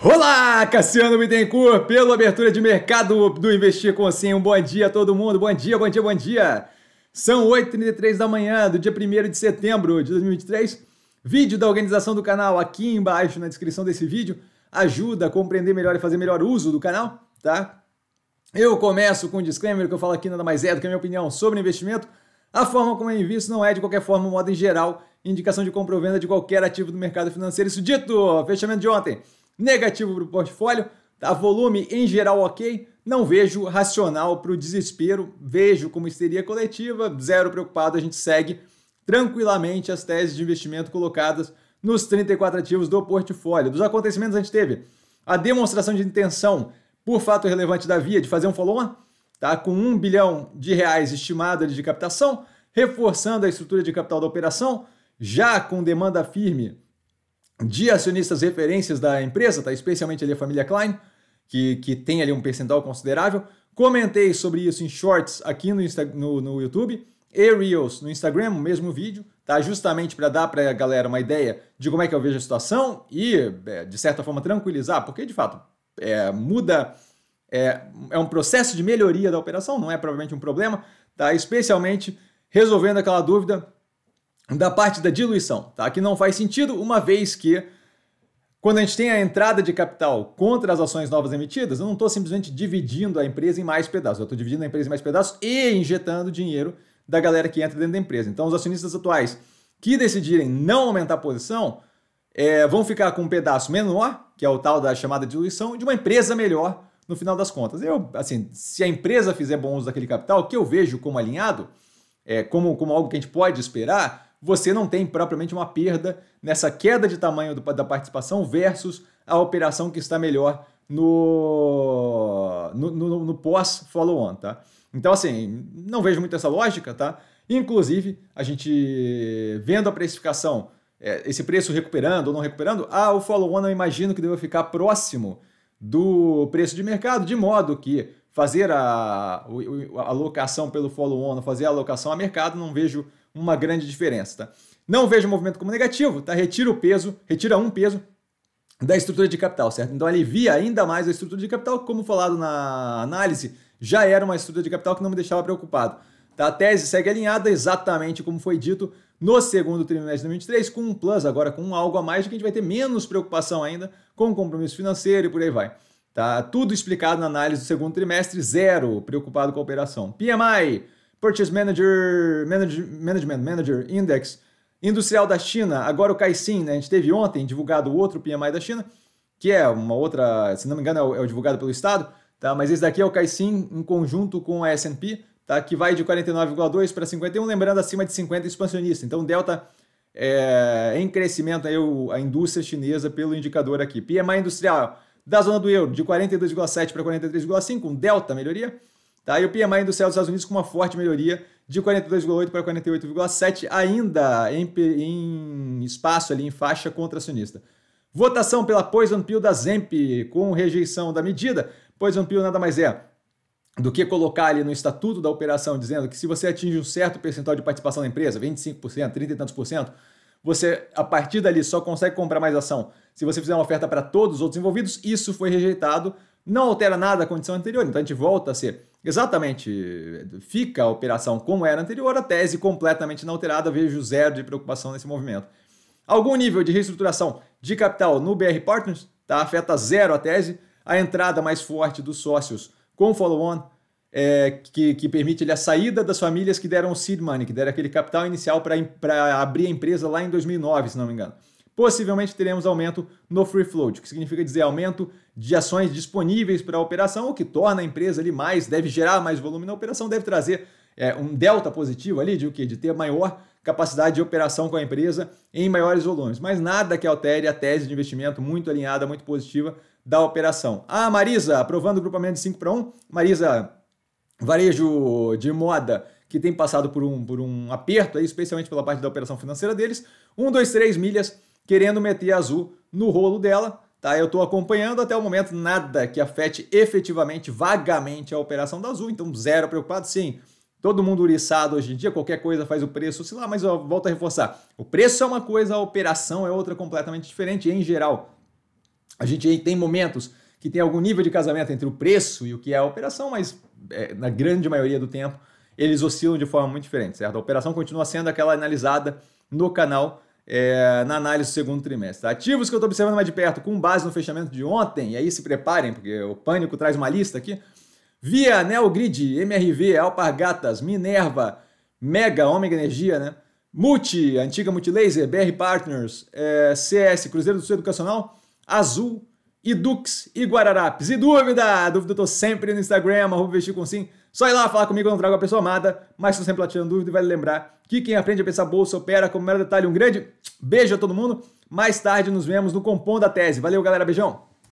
Olá, Cassiano Bittencourt, pela abertura de mercado do Investir com Sim. Um bom dia a todo mundo, bom dia, bom dia, bom dia. São 8h33 da manhã do dia 1 de setembro de 2023. Vídeo da organização do canal aqui embaixo na descrição desse vídeo ajuda a compreender melhor e fazer melhor uso do canal, tá? Eu começo com um disclaimer que eu falo aqui nada mais é do que a minha opinião sobre investimento. A forma como eu invisto não é, de qualquer forma, modo em geral, indicação de compra ou venda de qualquer ativo do mercado financeiro. Isso dito, fechamento de ontem negativo para o portfólio. Tá? Volume em geral ok. Não vejo racional para o desespero. Vejo como histeria coletiva. Zero preocupado. A gente segue tranquilamente as teses de investimento colocadas nos 34 ativos do portfólio. Dos acontecimentos a gente teve a demonstração de intenção por fato relevante da Via de fazer um follow-on, tá? com 1 bilhão de reais estimado de captação, reforçando a estrutura de capital da operação, já com demanda firme de acionistas referências da empresa, tá? especialmente ali a família Klein, que, que tem ali um percentual considerável. Comentei sobre isso em shorts aqui no, Insta, no, no YouTube e Reels no Instagram, o mesmo vídeo, tá? Justamente para dar para a galera uma ideia de como é que eu vejo a situação e, é, de certa forma, tranquilizar, porque de fato é, muda, é, é um processo de melhoria da operação, não é provavelmente um problema, tá? Especialmente resolvendo aquela dúvida da parte da diluição, tá? que não faz sentido, uma vez que quando a gente tem a entrada de capital contra as ações novas emitidas, eu não estou simplesmente dividindo a empresa em mais pedaços, eu estou dividindo a empresa em mais pedaços e injetando dinheiro da galera que entra dentro da empresa. Então, os acionistas atuais que decidirem não aumentar a posição é, vão ficar com um pedaço menor, que é o tal da chamada diluição, de uma empresa melhor no final das contas. Eu, assim, se a empresa fizer bom uso daquele capital, que eu vejo como alinhado, é, como, como algo que a gente pode esperar, você não tem propriamente uma perda nessa queda de tamanho do, da participação versus a operação que está melhor no, no, no, no pós-follow-on, tá? Então, assim, não vejo muito essa lógica, tá? Inclusive, a gente vendo a precificação, é, esse preço recuperando ou não recuperando, ah, o follow-on eu imagino que deva ficar próximo do preço de mercado, de modo que fazer a, a alocação pelo follow-on, fazer a alocação a mercado, não vejo uma grande diferença. Tá? Não vejo o movimento como negativo, tá? retira o peso, retira um peso da estrutura de capital, certo? Então alivia ainda mais a estrutura de capital, como falado na análise, já era uma estrutura de capital que não me deixava preocupado. Tá? A tese segue alinhada exatamente como foi dito no segundo trimestre de 2023, com um plus agora, com algo a mais, que a gente vai ter menos preocupação ainda com o compromisso financeiro e por aí vai. Tá tudo explicado na análise do segundo trimestre, zero preocupado com a operação. PMI, Purchase Manager, Manage, Management Manager Index, Industrial da China, agora o Caixin, né? A gente teve ontem divulgado outro PMI da China, que é uma outra, se não me engano, é o, é o divulgado pelo Estado, tá? Mas esse daqui é o Caixin em conjunto com a S&P, tá? Que vai de 49,2 para 51, lembrando acima de 50 expansionista. Então, delta é, em crescimento aí o, a indústria chinesa pelo indicador aqui. PMI industrial da zona do euro, de 42,7 para 43,5, um delta melhoria. Tá? E o PMI céu dos Estados Unidos com uma forte melhoria de 42,8 para 48,7, ainda em, em, espaço ali, em faixa contracionista. Votação pela Poison Pill da ZEMP com rejeição da medida. Poison Pill nada mais é do que colocar ali no estatuto da operação dizendo que se você atinge um certo percentual de participação na empresa, 25%, 30 e tantos por cento, você a partir dali só consegue comprar mais ação se você fizer uma oferta para todos os outros envolvidos, isso foi rejeitado, não altera nada a condição anterior, então a gente volta a ser exatamente, fica a operação como era anterior, a tese completamente inalterada, vejo zero de preocupação nesse movimento. Algum nível de reestruturação de capital no BR Partners, tá? afeta zero a tese, a entrada mais forte dos sócios com follow-on, é, que, que, permite ele a saída das famílias que deram o seed money, que deram aquele capital inicial para abrir a empresa lá em 2009, se não me engano. Possivelmente teremos aumento no free float, que significa dizer aumento de ações disponíveis para a operação, o que torna a empresa ali mais, deve gerar mais volume na operação, deve trazer é, um delta positivo ali de o quê? De ter maior capacidade de operação com a empresa em maiores volumes. Mas nada que altere a tese de investimento muito alinhada, muito positiva da operação. Ah, Marisa, aprovando o grupamento de 5 para 1. Marisa, varejo de moda que tem passado por um, por um aperto, aí, especialmente pela parte da operação financeira deles. um dois três milhas querendo meter azul no rolo dela. Tá, eu estou acompanhando até o momento nada que afete efetivamente, vagamente a operação da Azul, então zero preocupado, sim. Todo mundo uriçado hoje em dia, qualquer coisa faz o preço lá mas eu volto a reforçar. O preço é uma coisa, a operação é outra completamente diferente em geral. A gente tem momentos que tem algum nível de casamento entre o preço e o que é a operação, mas é, na grande maioria do tempo eles oscilam de forma muito diferente, certo? A operação continua sendo aquela analisada no canal é, na análise do segundo trimestre. Tá? Ativos que eu estou observando mais de perto, com base no fechamento de ontem, e aí se preparem, porque o pânico traz uma lista aqui. Via, Neogrid, MRV, Alpargatas, Minerva, Mega, Ômega Energia, né? Multi, antiga Multilaser, BR Partners, é, CS, Cruzeiro do Sul Educacional, Azul, e Dux e Guararapes. E dúvida? Dúvida eu tô sempre no Instagram, arroba vestir com sim. Só ir lá falar comigo, eu não trago a pessoa amada, mas tô sempre lá tirando dúvida e vale lembrar que quem aprende a pensar bolsa opera como mero detalhe. Um grande beijo a todo mundo. Mais tarde nos vemos no Compom da Tese. Valeu, galera. Beijão.